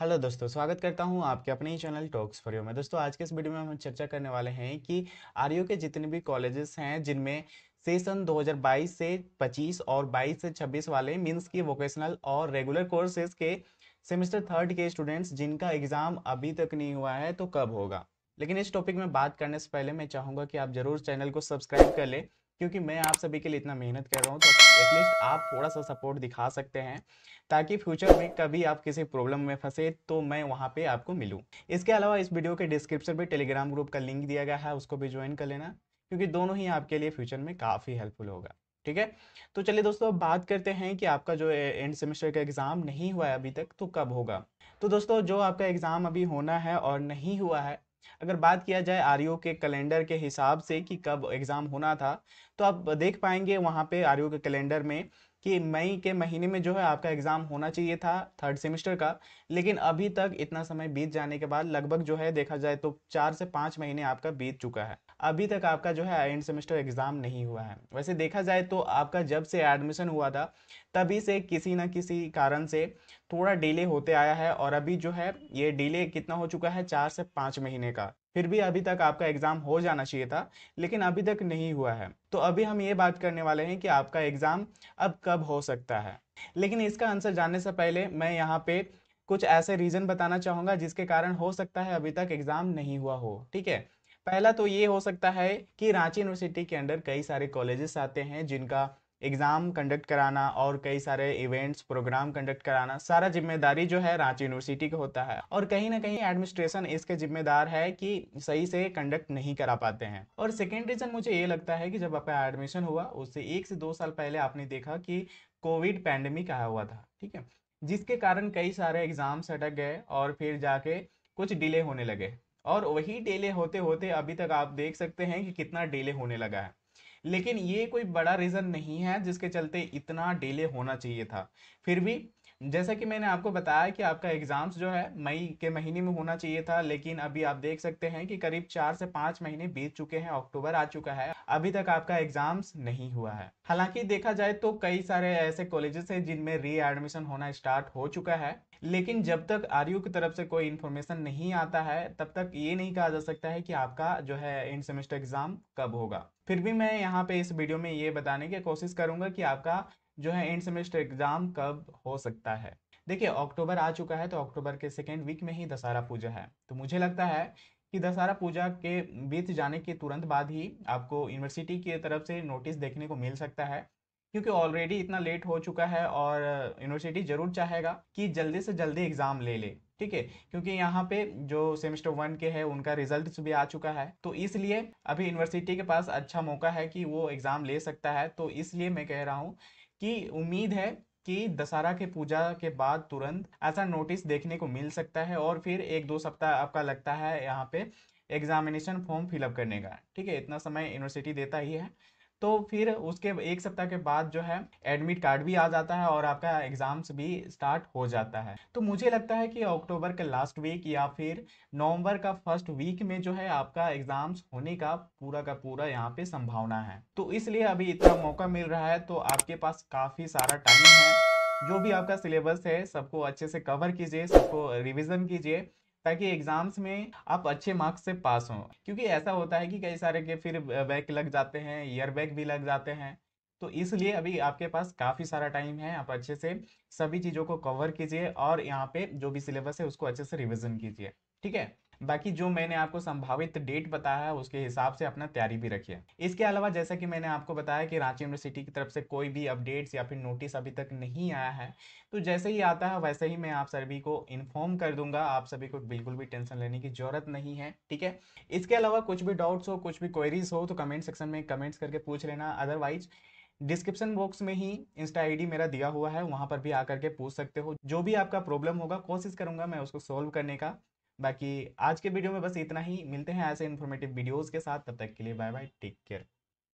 hello दोस्तों स्वागत करता हूं आपके अपने ही चैनल टॉक्स फॉर यू में दोस्तों आज के इस वीडियो में हम चर्चा करने वाले हैं कि आर के जितने भी कॉलेजेस हैं जिनमें सेशन 2022 से 25 और 22 से 26 वाले मीन्स की वोकेशनल और रेगुलर कोर्सेज के सेमेस्टर थर्ड के स्टूडेंट्स जिनका एग्ज़ाम अभी तक नहीं हुआ है तो कब होगा लेकिन इस टॉपिक में बात करने से पहले मैं चाहूँगा कि आप ज़रूर चैनल को सब्सक्राइब कर लें क्योंकि मैं आप सभी के लिए इतना मेहनत कर रहा हूँ तो एटलीस्ट आप थोड़ा सा सपोर्ट दिखा सकते हैं ताकि फ्यूचर में कभी आप किसी प्रॉब्लम में फंसे तो मैं वहाँ पे आपको मिलूँ इसके अलावा इस वीडियो के डिस्क्रिप्शन में टेलीग्राम ग्रुप का लिंक दिया गया है उसको भी ज्वाइन कर लेना क्योंकि दोनों ही आपके लिए फ्यूचर में काफ़ी हेल्पफुल होगा ठीक है तो चलिए दोस्तों अब बात करते हैं कि आपका जो एंड सेमेस्टर का एग्ज़ाम नहीं हुआ है अभी तक तो कब होगा तो दोस्तों जो आपका एग्ज़ाम अभी होना है और नहीं हुआ है अगर बात किया जाए आर के कैलेंडर के हिसाब से कि कब एग्ज़ाम होना था तो आप देख पाएंगे वहाँ पे आर के कैलेंडर में कि मई के महीने में जो है आपका एग्ज़ाम होना चाहिए था थर्ड सेमेस्टर का लेकिन अभी तक इतना समय बीत जाने के बाद लगभग जो है देखा जाए तो चार से पाँच महीने आपका बीत चुका है अभी तक आपका जो है एंड सेमेस्टर एग्ज़ाम नहीं हुआ है वैसे देखा जाए तो आपका जब से एडमिशन हुआ था तभी से किसी ना किसी कारण से थोड़ा डिले होते आया है और अभी जो है ये डिले कितना हो चुका है चार से पाँच महीने का फिर भी अभी तक आपका एग्ज़ाम हो जाना चाहिए था लेकिन अभी तक नहीं हुआ है तो अभी हम ये बात करने वाले हैं कि आपका एग्ज़ाम अब कब हो सकता है लेकिन इसका आंसर जानने से पहले मैं यहाँ पे कुछ ऐसे रीज़न बताना चाहूँगा जिसके कारण हो सकता है अभी तक एग्ज़ाम नहीं हुआ हो ठीक है पहला तो ये हो सकता है कि रांची यूनिवर्सिटी के अंडर कई सारे कॉलेजेस आते हैं जिनका एग्ज़ाम कंडक्ट कराना और कई सारे इवेंट्स प्रोग्राम कंडक्ट कराना सारा जिम्मेदारी जो है रांची यूनिवर्सिटी का होता है और कहीं ना कहीं एडमिनिस्ट्रेशन इसके जिम्मेदार है कि सही से कंडक्ट नहीं करा पाते हैं और सेकेंड रीज़न मुझे ये लगता है कि जब आपका एडमिशन हुआ उससे एक से दो साल पहले आपने देखा कि कोविड पैंडमिक आया हुआ था ठीक है जिसके कारण कई सारे एग्ज़ाम्स अटक गए और फिर जाके कुछ डिले होने लगे और वही डिले होते होते अभी तक आप देख सकते हैं कि कितना डिले होने लगा है लेकिन ये कोई बड़ा रीज़न नहीं है जिसके चलते इतना डिले होना चाहिए था फिर भी जैसा कि मैंने आपको बताया कि आपका एग्ज़ाम्स जो है मई के महीने में होना चाहिए था लेकिन अभी आप देख सकते हैं कि करीब चार से पांच महीने बीत चुके हैं अक्टूबर आ चुका है अभी तक आपका एग्ज़ाम्स नहीं हुआ है हालांकि देखा जाए तो कई सारे ऐसे कॉलेजेस हैं जिनमें री एडमिशन होना स्टार्ट हो चुका है लेकिन जब तक आर की तरफ से कोई इन्फॉर्मेशन नहीं आता है तब तक ये नहीं कहा जा सकता है कि आपका जो है एंड सेमेस्टर एग्ज़ाम कब होगा फिर भी मैं यहाँ पे इस वीडियो में ये बताने की कोशिश करूंगा कि आपका जो है एंड सेमेस्टर एग्जाम कब हो सकता है देखिए अक्टूबर आ चुका है तो अक्टूबर के सेकेंड वीक में ही दशहरा पूजा है तो मुझे लगता है कि दशहरा पूजा के बीत जाने के तुरंत बाद ही आपको यूनिवर्सिटी की तरफ से नोटिस देखने को मिल सकता है क्योंकि ऑलरेडी इतना लेट हो चुका है और यूनिवर्सिटी जरूर चाहेगा कि जल्दी से जल्दी एग्ज़ाम ले ले ठीक है क्योंकि यहाँ पे जो सेमेस्टर वन के है उनका रिजल्ट भी आ चुका है तो इसलिए अभी यूनिवर्सिटी के पास अच्छा मौका है कि वो एग्ज़ाम ले सकता है तो इसलिए मैं कह रहा हूँ कि उम्मीद है कि दशहरा के पूजा के बाद तुरंत ऐसा नोटिस देखने को मिल सकता है और फिर एक दो सप्ताह आपका लगता है यहाँ पे एग्जामिनेशन फॉर्म फिलअप करने का ठीक है इतना समय यूनिवर्सिटी देता ही है तो फिर उसके एक सप्ताह के बाद जो है एडमिट कार्ड भी आ जाता है और आपका एग्ज़ाम्स भी स्टार्ट हो जाता है तो मुझे लगता है कि अक्टूबर के लास्ट वीक या फिर नवंबर का फर्स्ट वीक में जो है आपका एग्ज़ाम्स होने का पूरा का पूरा यहाँ पे संभावना है तो इसलिए अभी इतना मौका मिल रहा है तो आपके पास काफ़ी सारा टाइम है जो भी आपका सिलेबस है सबको अच्छे से कवर कीजिए सबको रिविज़न कीजिए ताकि एग्ज़ाम्स में आप अच्छे मार्क्स से पास हों क्योंकि ऐसा होता है कि कई सारे के फिर बैक लग जाते हैं ईयर बैक भी लग जाते हैं तो इसलिए अभी आपके पास काफ़ी सारा टाइम है आप अच्छे से सभी चीज़ों को कवर कीजिए और यहाँ पे जो भी सिलेबस है उसको अच्छे से रिविज़न कीजिए ठीक है बाकी जो मैंने आपको संभावित डेट बताया है उसके हिसाब से अपना तैयारी भी रखिए इसके अलावा जैसा कि मैंने आपको बताया कि रांची यूनिवर्सिटी की तरफ से कोई भी अपडेट्स या फिर नोटिस अभी तक नहीं आया है तो जैसे ही आता है वैसे ही मैं आप सभी को इन्फॉर्म कर दूंगा आप सभी को बिल्कुल भी टेंशन लेने की जरूरत नहीं है ठीक है इसके अलावा कुछ भी डाउट्स हो कुछ भी क्वेरीज हो तो कमेंट सेक्शन में कमेंट्स करके पूछ लेना अदरवाइज डिस्क्रिप्शन बॉक्स में ही इंस्टा आईडी मेरा दिया हुआ है वहां पर भी आकर के पूछ सकते हो जो भी आपका प्रॉब्लम होगा कोशिश करूंगा मैं उसको सॉल्व करने का बाकी आज के वीडियो में बस इतना ही मिलते हैं ऐसे इन्फॉर्मेटिव वीडियोज़ के साथ तब तक के लिए बाय बाय टेक केयर